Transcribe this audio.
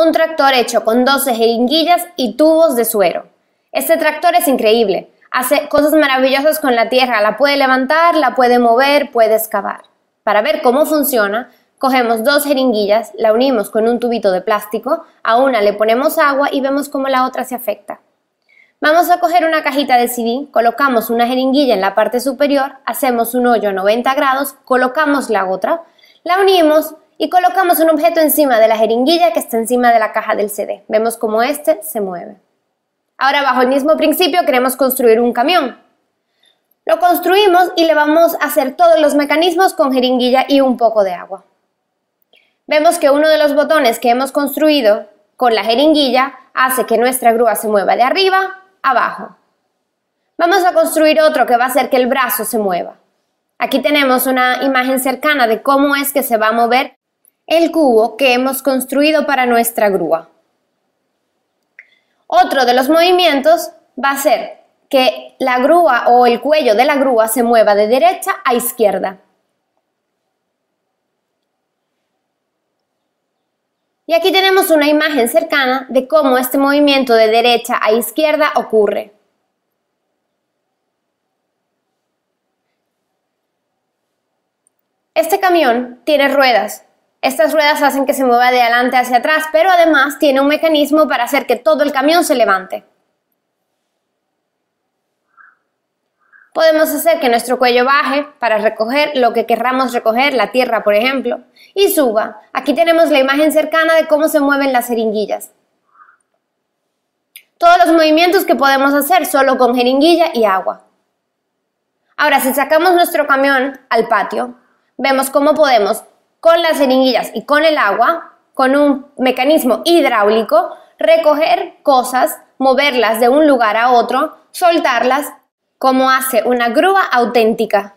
un tractor hecho con 12 jeringuillas y tubos de suero. Este tractor es increíble, hace cosas maravillosas con la tierra, la puede levantar, la puede mover, puede excavar. Para ver cómo funciona, cogemos dos jeringuillas, la unimos con un tubito de plástico, a una le ponemos agua y vemos cómo la otra se afecta. Vamos a coger una cajita de CD, colocamos una jeringuilla en la parte superior, hacemos un hoyo a 90 grados, colocamos la otra, la unimos y colocamos un objeto encima de la jeringuilla que está encima de la caja del CD. Vemos cómo este se mueve. Ahora, bajo el mismo principio, queremos construir un camión. Lo construimos y le vamos a hacer todos los mecanismos con jeringuilla y un poco de agua. Vemos que uno de los botones que hemos construido con la jeringuilla hace que nuestra grúa se mueva de arriba a abajo. Vamos a construir otro que va a hacer que el brazo se mueva. Aquí tenemos una imagen cercana de cómo es que se va a mover el cubo que hemos construido para nuestra grúa. Otro de los movimientos va a ser que la grúa o el cuello de la grúa se mueva de derecha a izquierda. Y aquí tenemos una imagen cercana de cómo este movimiento de derecha a izquierda ocurre. Este camión tiene ruedas estas ruedas hacen que se mueva de adelante hacia atrás, pero además tiene un mecanismo para hacer que todo el camión se levante. Podemos hacer que nuestro cuello baje para recoger lo que querramos recoger, la tierra por ejemplo, y suba. Aquí tenemos la imagen cercana de cómo se mueven las jeringuillas. Todos los movimientos que podemos hacer solo con jeringuilla y agua. Ahora, si sacamos nuestro camión al patio, vemos cómo podemos con las jeringuillas y con el agua, con un mecanismo hidráulico, recoger cosas, moverlas de un lugar a otro, soltarlas, como hace una grúa auténtica.